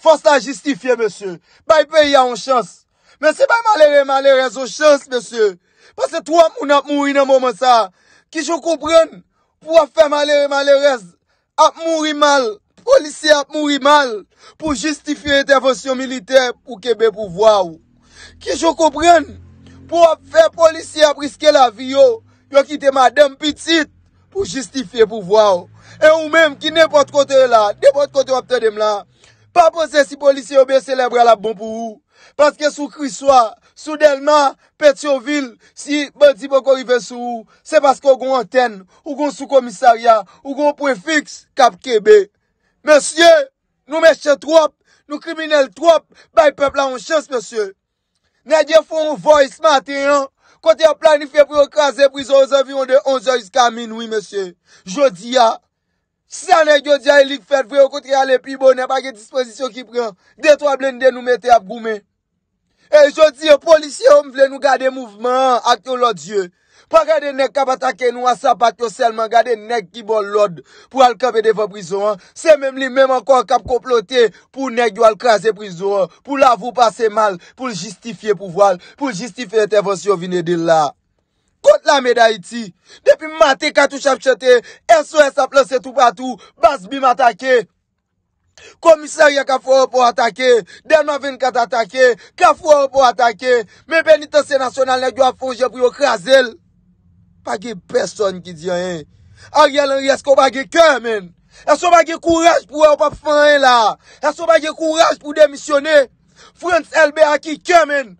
Fos la justifiye, monsye. Bay pe yon chans. Monsye bay malere malere zo chans, monsye. Pase to ap moun ap mouri nan moun sa. Ki jo koubren, pou ap fe malere malere, ap mouri mal, polisi ap mouri mal, pou justifiye intervensyon militer pou kebe pou vwa ou. Ki jo koubren, pou ap fe polisi ap riske la vi yo, yo ki te madem pitit, pou justifiye pou vwa ou. E ou menm ki nepot kote la, nepot kote wap te dem la, Pa pose si polisi yo be celebre la bon pou ou. Paske sou kriswa, sou delman, peti ou vil, si bè di bè korive sou ou. Se paske ou goun anten, ou goun sou komissaria, ou goun prefiks, kap kebe. Monsye, nou meshe trop, nou kriminele trop, bè y pepla an chans monsye. Nè di fò ou voys maten an, kote a planifiè pou yo kaze prizo ou zaviron de 11 oz kamine, oui monsye. Jodi ya. Si sa nek yo di a ilik fèd, vwe yo koutre a le pribo, ne pa ge dispozisyon ki pran, detwa blende nou mette ap goumen. E jodi yo, polisyon vle nou gade mouvman, aktyon lòt djè. Pa gade nek kap atake nou asap aktyon selman, gade nek ki bol lòd pou al kabe devan prizoran. Se mem li mem ankon kap komplote pou nek yo al kaze prizoran, pou la vou pase mal, pou ljistifiye pouval, pou ljistifiye intervensyon vine de la. Kote la me da iti. Depi mate katou chapchete. Eso e sa plase tou patou. Bas bim atake. Komisarye ka fwo ou pou atake. Den nou aven kat atake. Ka fwo ou pou atake. Me peniten se nasyonal ne gwa fwo jebri ou krasel. Pake person ki diye. Eh. Ariel en ries ko bagi kè men. Eso bagi kouraj pou ou pa fwen la. Eso bagi kouraj pou demisyone. Frans LB a ki kè men.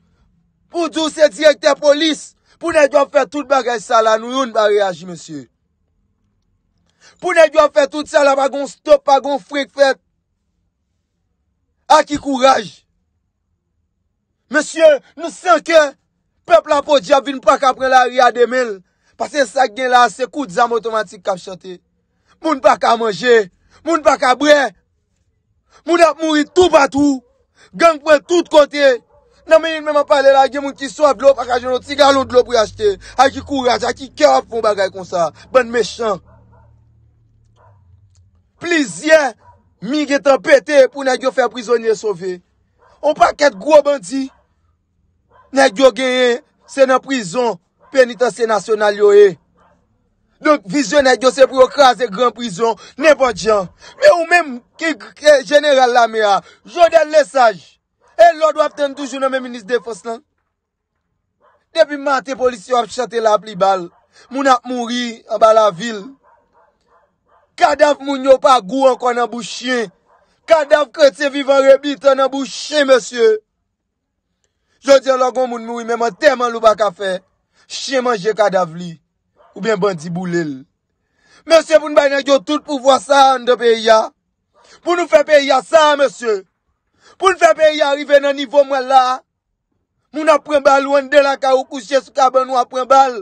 Pou douse direkte polis. Pounè diw ap fè tout bagaj sa la nou yon bagaj, monsye. Pounè diw ap fè tout sa la bagon stop, bagon frik fèt. Aki kouraj. Monsye, nou sèn kè, pepl apot di ap vin pa kapren la ri ademel. Pase yon sa gen la se kout zan motomatik kap chote. Moun baka manje, moun baka bre. Moun ap mouri tout batou, genk pre tout kotey. Nan menin menman pale la gen moun ki so ap dlop ak ajen nou ti galon dlop pou yachte. Aki kouraj, aki kera pou mbaga yon sa. Ban mechan. Plizien, mi gen tan pete pou nan gen fè prisonye sove. On pa ket gwo bandi. Nan gen genyen, se nan prison, penitense nasyonal yo e. Donk vizyon nan gen se pou yo kaze gran prison, ne pa diyan. Me ou menm ki general la me a, joden lesaj. E lòd wap ten toujou nan men minis defos lan. Depi matè polisyon ap chate la plibal. Moun ap mouri an bala vil. Kadav moun yo pa gou an kon an bou chen. Kadav kre te vivan rebite an an bou chen, monsye. Jodye lòd moun moun mouri men man teman loupa kafe. Chen manje kadav li. Ou ben bandi bou lel. Monsye pou nou bay nan yo tout pou vwa sa an de pey ya. Pou nou fe pey ya sa monsye. Poun fè pe yi arive nan nivou mwen la, moun ap pren bal ou an de la karou kouche sou kabè nou ap pren bal,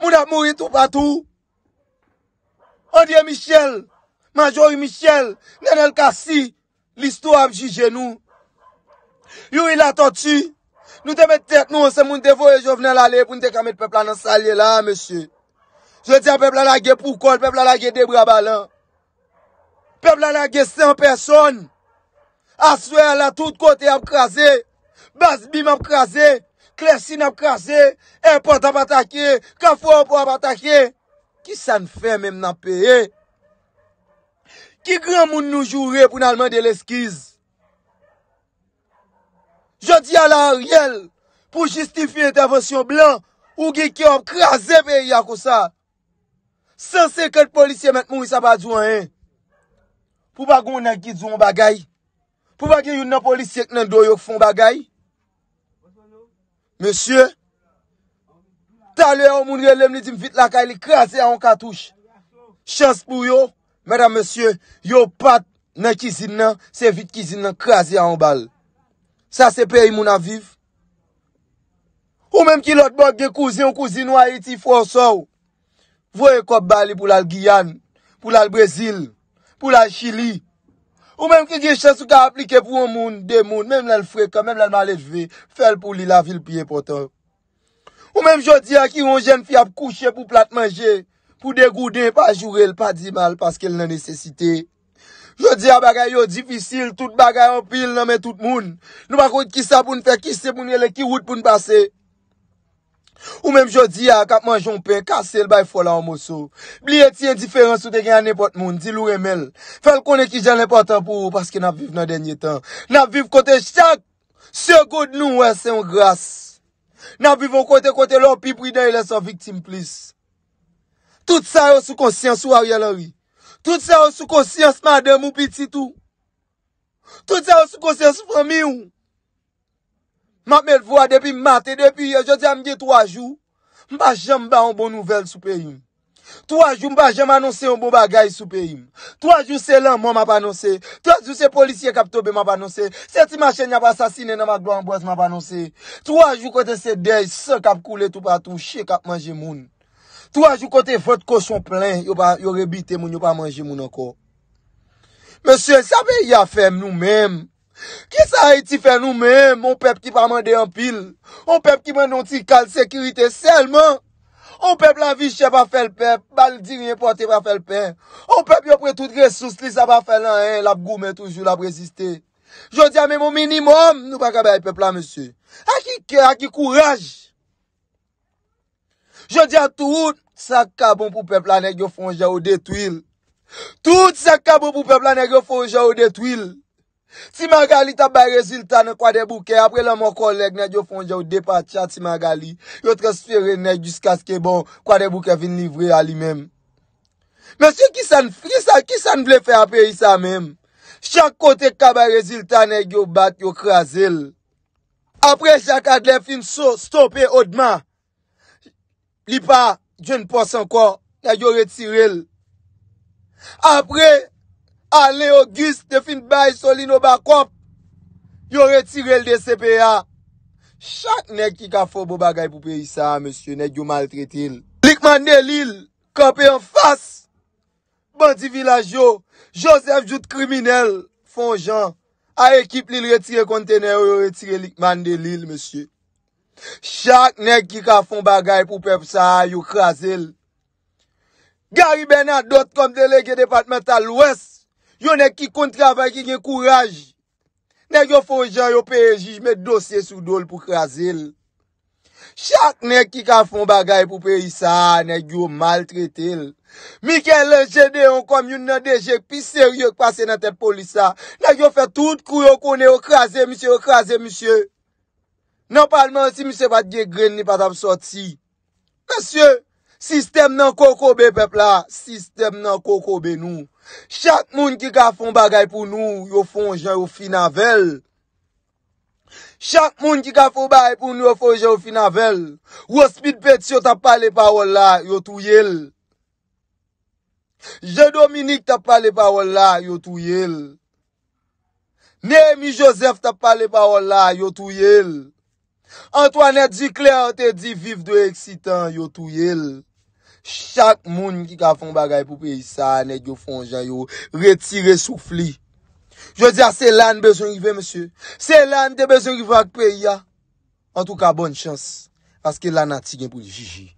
moun ap mouri tou patou. O diye Michel, majori Michel, nen el kasi, listou ap jije nou. Yow il atoti, nou te met tèt nou, se moun devou e jo vnen lalè, poun te kamet pepla nan salye la, mèche. Je diye pepla la ge pou kòl, pepla la ge debra balan. Pepla la ge sen personn, Aswè la tout kote ap krasè, basbim ap krasè, klesin ap krasè, epot ap atakè, kafou ap ap atakè, ki san fè mèm nan pèye. Ki gran moun nou joure pou nan mèm de l'eskiz? Je di ala a riel pou justifi etenvonsyon blan ou ki ki ap krasè ve yakousa. San se kèd polisye mèm moun sa ba djouan e, pou ba gounen ki djouan bagayi. Pouva gen yon nan polis yek nan do yo k fon bagay? Monsye? Talè an moun relem li dim vit lakay li krasè an katouche. Chans pou yo? Mèdam monsye, yo pat nan kizin nan, se vit kizin nan krasè an bal. Sa se pe yon moun aviv? Ou menm ki lot bok de kouzi an kouzi nou a iti fwonsou. Vwoye kop bali pou lal Giyan, pou lal Brezil, pou lal Chili. Ou mèm ki gen chans ou ta aplike pou an moun, de moun, mèm lèl frek, mèm lèl malèl ve, fèl pou li la vil piye potan. Ou mèm jodi a ki yon jen fi ap kouche pou plat manje, pou degouden, pa jurel, pa di mal, paske lèl nan nesesite. Jodi a bagay yo difisil, tout bagay an pil nan mè tout moun, nou bako yon kisa pou n'fè, kisa pou n'yele, ki wout pou n'pase. Ou menm jodi ya, kapman jompe, kase l bay fola ou mousou Bli eti indiferens e ou te gen an nepot moun, di lou remel Fel kone ki jan nepotan pou ou, paske nap viv nan denye tan Nap viv kote chak, se god nou wese yon gras Nap viv yon kote kote lopi, bwida yon lese yon viktim plis Tout sa yon sou konsyans ou a realari Tout sa yon sou konsyans madem ou pitit ou Tout sa yon sou konsyans ou fami ou m ap met vwa depi mate, depi yo, jò di am diye 3 jou, m pa jèm ba an bon nouvel sou pe yon. 3 jou m pa jèm anonsè an bon bagay sou pe yon. 3 jou se lan m ap anonsè, 3 jou se polisye kap tobe m ap anonsè, 7 machè n ap asasine nan ma drou anboise m ap anonsè. 3 jou kote se dey, se kap koule tou pa tou, chè kap manje moun. 3 jou kote fote kosyon plen, yo rebite moun, yo pa manje moun anko. Mè chè, sa ve yafè m nou menm, Ki sa hay e ti fè nou men, moun pep ki pa mande an pil, moun pep ki man nonti kal sekirite selman, moun pep la vi chè pa fè l'pep, bal di rin portè pa fè l'pep, moun pep yo pre tout resous li sa pa fè l'an en, la bgou men toujou la preziste, jò di a men moun minimum, nou pa kabe a pep la monsi, a ki kè, a ki kouraj, jò di a tout sa kabon pou pep la negyo fonjè ou detwil, tout sa kabon pou pep la negyo fonjè ou detwil. Ti man gali ta ba rezultat nan kwa de bouke apre la mon koleg nan yo fonja ou depa tcha ti man gali Yo tre sferen nan yu skas ke bon kwa de bouke vin livre a li men Men se ki san vle fe apre yi sa men Chak kote ka ba rezultat nan yo bat yo kras el Apre chak adle fin so stop e odman Li pa jen pos anko nan yo retire el Apre Alè, Auguste, Defint Bay, Solino, Bakop, yo retirel de C.P.A. Chak nek ki ka fon bo bagay pou pe yisa, monsye, nek yo maltretil. Likman de Lille, Kope yon fass, Bandi Villajo, Joseph Jout, Kriminel, Fonjan, a ekip li retire kontene, yo retire likman de Lille, monsye. Chak nek ki ka fon bagay pou pe yisa, yo krasil. Gary Bernard, dot kom delege, Departemental West, Yo ne ki kontrava ki gen kouraj. Ne yo foun jan yo pereji jme dosye sou dole pou krasel. Chak ne ki ka fon bagay pou pereji sa, ne yo mal tretel. Mi ke le jede yon kom yon nan deje pi seryo kwa se nan te polisa. Ne yo fe tout kou yo konen yo krasel, msye, yo krasel, msye. Nan palman si msye va diye gren ni patam sot si. Msye, sistem nan kokobe pepla, sistem nan kokobe nou. Chak moun ki ka fon bagay pou nou yo fon jen yo fina vel Chak moun ki ka fon bagay pou nou yo fon jen yo fina vel Yo speedpets yo ta pale pa wolla yo tou yel Je Dominique ta pale pa wolla yo tou yel Nemi Joseph ta pale pa wolla yo tou yel Antoine Di Cléant te di vive de excitant yo tou yel Chak moun ki ka fon bagay pou peyi sa anèk yo fon jan yo, retire soufli. Je di a se lan bezon yve msè, se lan de bezon yve ak peyi ya. An tou ka bon chans, aske lan atigen pou di jiji.